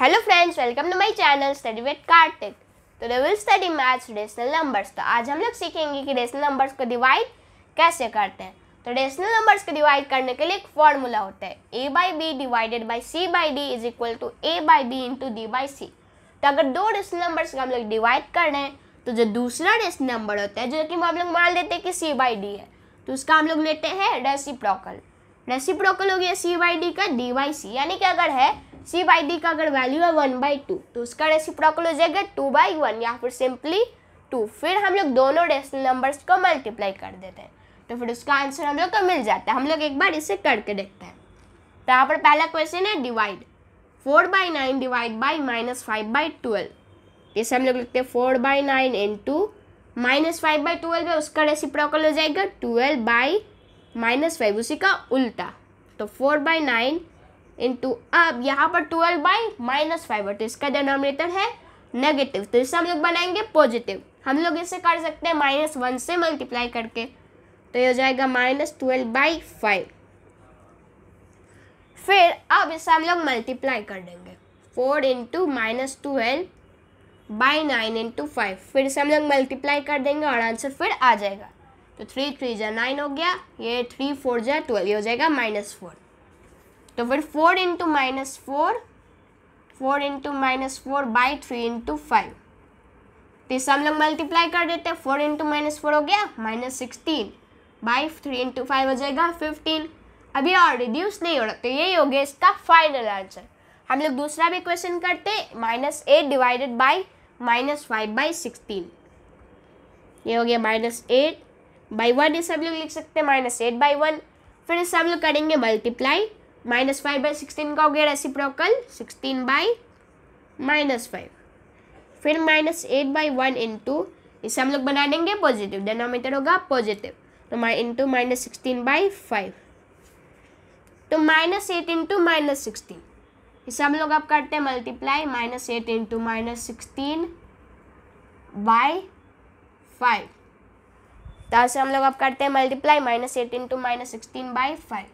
Hello friends welcome to my channel study with Kartik तो they will study maths decimal numbers तो आज हम लोग सीखेंगे कि डेसिमल नंबर्स को डिवाइड कैसे करते हैं तो डेसिमल नंबर्स को डिवाइड करने के लिए एक फॉर्मूला होता है A by B divided by C by D is equal to A by B into D by C तो अगर दो डेसिमल नंबर्स को हम लोग डिवाइड कर रहे हैं तो जो दूसरा डेसिमल नंबर होता है जो कि हम लोग मान लेते हैं कि सी बाई डी है तो उसका हम लोग लेते हैं रेसिप्रोकल रेसिप्रोकल हो गया सी बाई डी का डी बाई सी यानी कि अगर है सी बाई डी का अगर वैल्यू है वन बाई टू तो उसका रेसिप्रोकल हो जाएगा टू बाई वन या फिर सिंपली टू फिर हम लोग दोनों रेशनल नंबर्स को मल्टीप्लाई कर देते हैं तो फिर उसका आंसर हम लोग को मिल जाता है हम लोग एक बार इसे करके देखते हैं तो यहाँ पर पहला क्वेश्चन है divide four by nine divide by minus five by twelve इसे हम लोग लिखते हैं four by nine into minus five by twelve है उसका रेसिप्रोकल हो जाएगा ट्वेल्व बाई माइनस फाइव उसी का उल्टा तो फोर बाई नाइन इंटू अब यहाँ पर ट्वेल्व बाई माइनस फाइव है तो इसका डिनोमिनेटर है नेगेटिव तो इसे हम लोग बनाएंगे पॉजिटिव हम लोग इसे कर सकते हैं माइनस वन से मल्टीप्लाई करके तो ये हो जाएगा माइनस ट्वेल्व बाई फाइव फिर अब इसे हम लोग मल्टीप्लाई कर देंगे four into minus twelve by nine into five फिर इसे हम लोग मल्टीप्लाई कर देंगे और आंसर फिर आ जाएगा तो थ्री थ्री जा नाइन हो गया ये थ्री फोर जा ट्वेल्व ये हो जाएगा माइनस फोर तो फिर four into minus four four into minus four by three into five तो इसे हम लोग मल्टीप्लाई कर देते हैं फोर इंटू माइनस फोर हो गया minus sixteen by three into five हो जाएगा फिफ्टीन अभी और रिड्यूस नहीं हो रहा तो यही हो गया इसका फाइनल आंसर हम लोग दूसरा भी क्वेश्चन करते minus eight divided by minus five by sixteen ये हो गया माइनस एट बाई वन इसे हम लोग लिख सकते हैं माइनस एट बाई वन फिर इसे हम लोग करेंगे multiply minus five by sixteen का हो गया reciprocal sixteen by minus five फिर minus eight by one into इसे हम लोग बना देंगे पॉजिटिव डेनोमीटर होगा पॉजिटिव तो माइ into minus sixteen by five तो minus eight into minus sixteen इसे हम लोग आप करते हैं multiply minus eight into minus sixteen by five तो ऐसे हम लोग आप करते हैं multiply minus eight into minus sixteen by five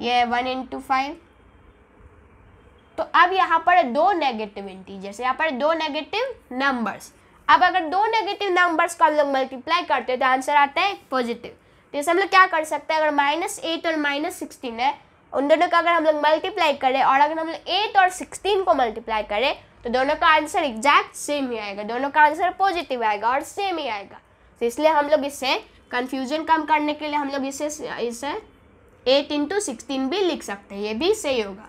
ये वन इंटू फाइव तो अब यहाँ पर दो नेगेटिव इंटीजर्स यहाँ पर दो नेगेटिव नंबर्स अब अगर दो नेगेटिव नंबर्स को हम लोग मल्टीप्लाई करते हैं तो आंसर आता है पॉजिटिव तो इसे हम लोग क्या कर सकते हैं अगर माइनस एट और माइनस सिक्सटीन है उन दोनों का अगर हम लोग मल्टीप्लाई करें और अगर हम लोग एट और सिक्सटीन को मल्टीप्लाई करें तो दोनों का आंसर एग्जैक्ट सेम ही आएगा दोनों का आंसर पॉजिटिव आएगा और सेम ही आएगा तो इसलिए हम लोग इसे कन्फ्यूजन कम करने के लिए हम लोग इसे इसे एट इंटू सिक्सटीन भी लिख सकते हैं ये भी सही होगा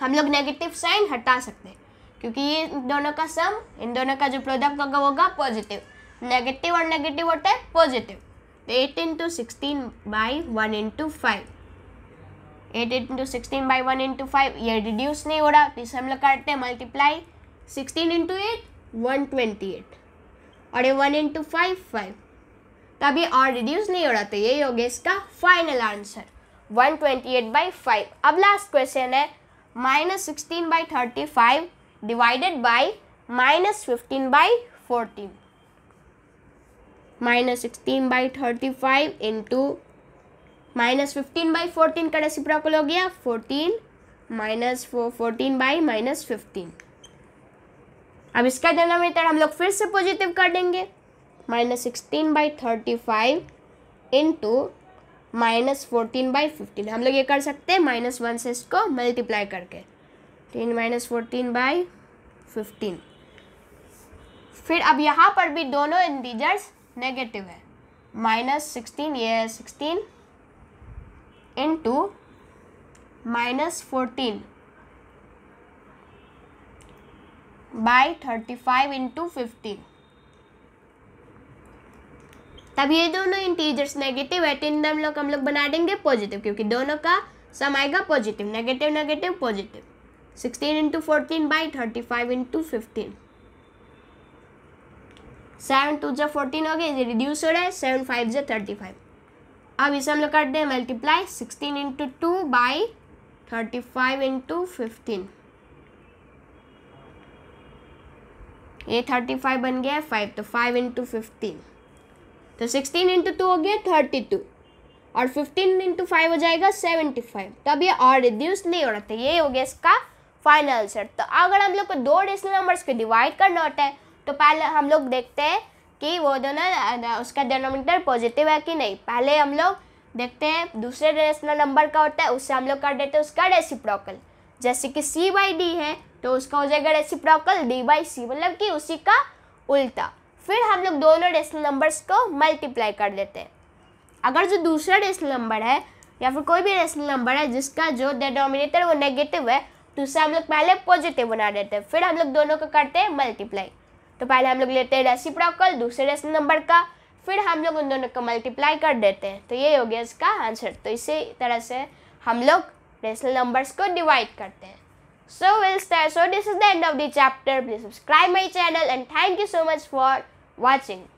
हम लोग नेगेटिव साइन हटा सकते हैं क्योंकि ये दोनों का सम इन दोनों का जो प्रोडक्ट होगा वो होगा पॉजिटिव नेगेटिव और नेगेटिव होता है पॉजिटिव तो eight into sixteen by one into five eight into sixteen by one into five ये रिड्यूस नहीं हो रहा तो इसे हम लोग करते हैं multiply sixteen into eight one twenty eight और ये वन इंटू फाइव फाइव तभी और रिड्यूस नहीं हो रहा तो यही हो गया इसका final answer 128 twenty eight by five अब लास्ट क्वेश्चन है minus sixteen by thirty five divided by minus fifteen by fourteen minus sixteen by thirty five into minus fifteen by fourteen का रेसिप्रोकल हो गया fourteen minus fourteen by minus fifteen अब इसका denominator हम लोग फिर से पॉजिटिव कर देंगे minus sixteen by thirty five into minus fourteen by fifteen हम लोग ये कर सकते हैं माइनस वन से इसको मल्टीप्लाई करके ten minus fourteen by fifteen फिर अब यहाँ पर भी दोनों इंटीजर्स नेगेटिव है माइनस सिक्सटीन ये sixteen into minus fourteen by thirty five into fifteen तब ये दोनों इंटीजर्स नेगेटिव है तीन दम लोग हम लोग बना देंगे पॉजिटिव क्योंकि दोनों का सम आएगा positive negative negative positive sixteen into fourteen by thirty five into fifteen seven two जो फोर्टीन हो गए रिड्यूस हो रहा है सेवन फाइव जो थर्टी फाइव अब इसे हम लोग कर दें multiply sixteen into two by thirty five into fifteen ये थर्टी फाइव बन गया है फाइव तो फाइव इंटू फिफ्टीन तो सिक्सटीन इंटू टू हो गया थर्टी टू और फिफ्टीन इंटू फाइव हो जाएगा सेवेंटी फाइव तो अब ये और रिड्यूस नहीं हो रहा था तो ये हो गया इसका फाइनल आंसर तो अगर हम लोग को दो डेसिमल नंबर्स को डिवाइड करना होता है तो पहले हम लोग देखते हैं कि वो दोनों उसका डेनोमीटर पॉजिटिव है कि नहीं पहले हम लोग देखते हैं दूसरे डेसिमल नंबर का होता है उससे हम लोग कर देते हैं उसका रेसिप्रोकल जैसे कि सी बाई डी है तो उसका हो जाएगा रेसिप्रोकल डी बाई सी मतलब कि उसी का उल्टा फिर हम लोग दोनों डेसिमल नंबर्स को मल्टीप्लाई कर देते हैं अगर जो दूसरा डेसिमल नंबर है या फिर कोई भी डेसिमल नंबर है जिसका जो डिनोमिनेटर वो नेगेटिव है तो उससे हम लोग पहले पॉजिटिव बना देते हैं फिर हम लोग दोनों को करते हैं मल्टीप्लाई तो पहले हम लोग लेते हैं रेसिप्रोकल दूसरे डेसिमल नंबर का फिर हम लोग उन दोनों को मल्टीप्लाई कर देते हैं तो ये हो गया इसका आंसर तो इसी तरह से हम लोग डेसिमल नंबर्स को डिवाइड करते हैं so we'll start so this is the end of the chapter please subscribe my channel and thank you so much for watching.